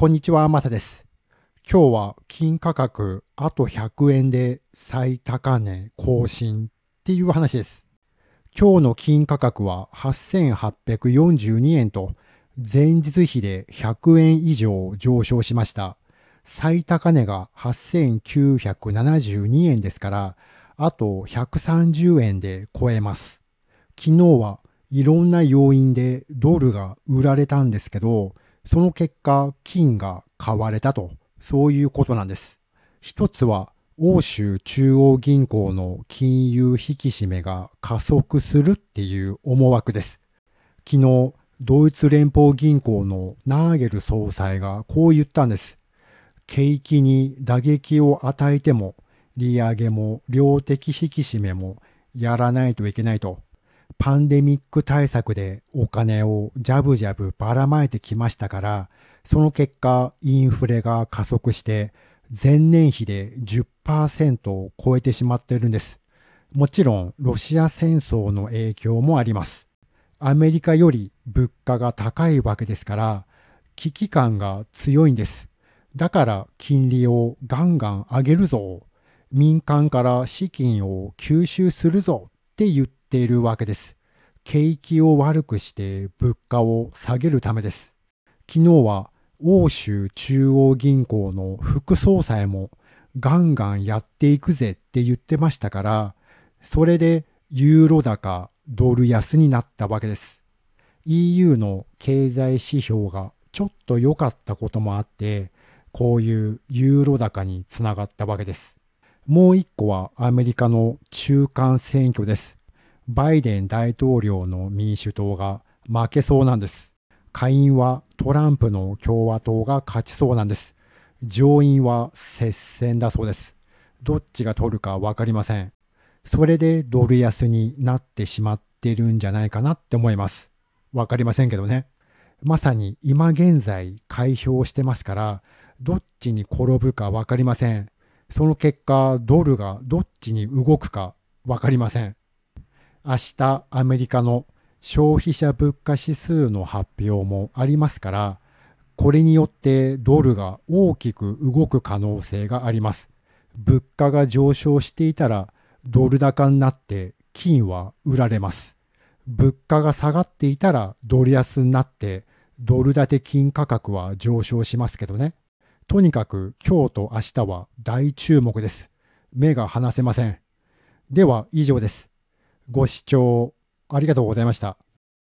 こんにちは、まさです。今日は金価格あと100円で最高値更新っていう話です。今日の金価格は8842円と前日比で100円以上上昇しました。最高値が8972円ですから、あと130円で超えます。昨日はいろんな要因でドルが売られたんですけど、うんその結果、金が買われたと、そういうことなんです。一つは、欧州中央銀行の金融引き締めが加速するっていう思惑です。昨日、ドイツ連邦銀行のナーゲル総裁がこう言ったんです。景気に打撃を与えても、利上げも量的引き締めもやらないといけないと。パンデミック対策でお金をジャブジャブばらまいてきましたから、その結果インフレが加速して前年比で10%を超えてしまっているんです。もちろんロシア戦争の影響もあります。アメリカより物価が高いわけですから、危機感が強いんです。だから金利をガンガン上げるぞ。民間から資金を吸収するぞって言ってっているわけです。景気を悪くして物価を下げるためです。昨日は欧州中央銀行の副総裁もガンガンやっていくぜって言ってましたから、それでユーロ高、ドル安になったわけです。EU の経済指標がちょっと良かったこともあって、こういうユーロ高につながったわけです。もう一個はアメリカの中間選挙です。バイデン大統領の民主党が負けそうなんです。下院はトランプの共和党が勝ちそうなんです。上院は接戦だそうです。どっちが取るかわかりません。それでドル安になってしまってるんじゃないかなって思います。わかりませんけどね。まさに今現在開票してますから、どっちに転ぶかわかりません。その結果、ドルがどっちに動くかわかりません。明日アメリカの消費者物価指数の発表もありますからこれによってドルが大きく動く可能性があります物価が上昇していたらドル高になって金は売られます物価が下がっていたらドル安になってドル建て金価格は上昇しますけどねとにかく今日と明日は大注目です目が離せませんでは以上ですご視聴ありがとうございました。